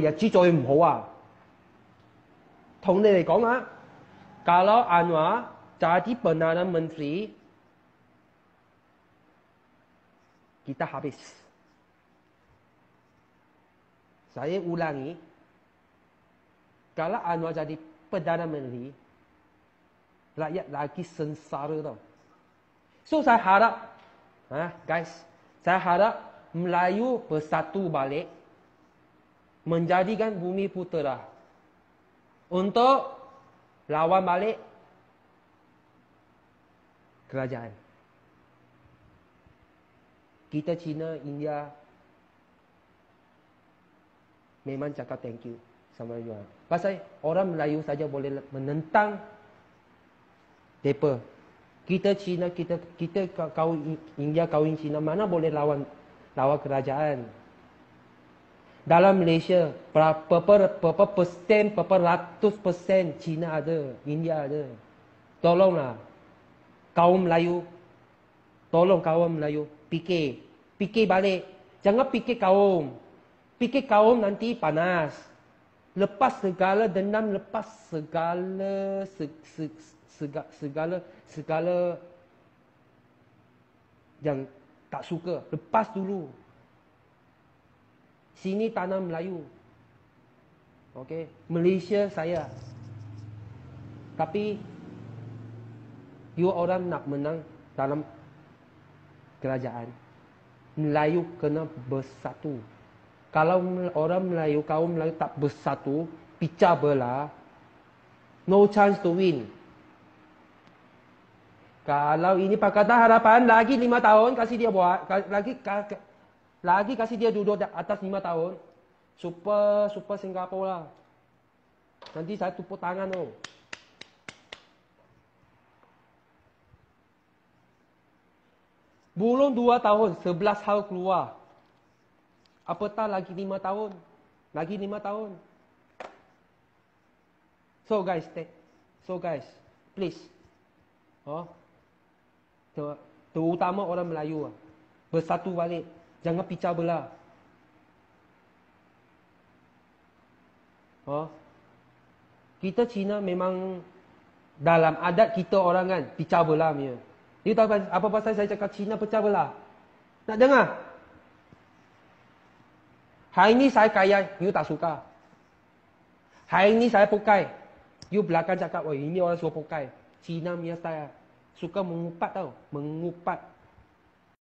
日子再唔好啊！同你嚟讲啊，假如安话就系啲笨蛋嘅问题，记得下边。saya ulangi kalau Anwar jadi Perdana Menteri rakyat lagi sengsara tau so saya harap ha, guys saya harap Melayu bersatu balik menjadikan bumi putera untuk lawan balik kerajaan. Kita Cina, India memang cakap thank you sama juga. Pasal orang Melayu saja boleh menentang depa. Kita Cina, kita kita kau India kau India mana boleh lawan lawan kerajaan. Dalam Malaysia, berapa, berapa, berapa persen, berapa ratus persen Cina ada, India ada. Tolonglah kaum Melayu. Tolong kaum Melayu. pikir, pikir balik. Jangan pikir kaum. pikir kaum nanti panas. Lepas segala dendam, lepas segala, segala, segala, segala yang tak suka. Lepas dulu. Sini tanah Melayu. okay, Malaysia saya. Tapi you orang nak menang dalam kerajaan. Melayu kena bersatu. Kalau orang Melayu, kaum Melayu tak bersatu, pecah belah, no chance to win. Kalau ini Pakatan Harapan, lagi lima tahun kasih dia buat, lagi lagi kasih dia duduk di atas 5 tahun. Super, super Singapura lah. Nanti saya tupuk tangan tu. Belum 2 tahun, 11 hal keluar. Apatah lagi 5 tahun. Lagi 5 tahun. So guys, so guys, please. Oh. Terutama orang Melayu lah. Bersatu balik. Jangan picah belah. Oh. Kita Cina memang dalam adat kita orang kan picah belah dia. Dia tahu apa pasal saya cakap Cina pecah belah. Nak dengar? Hai ni saya kaya, you tak suka. Hai ni saya pokai. You belakang cakap, oh ini orang suka pokai. Cina punya style. Suka mengupat tau. Mengupat.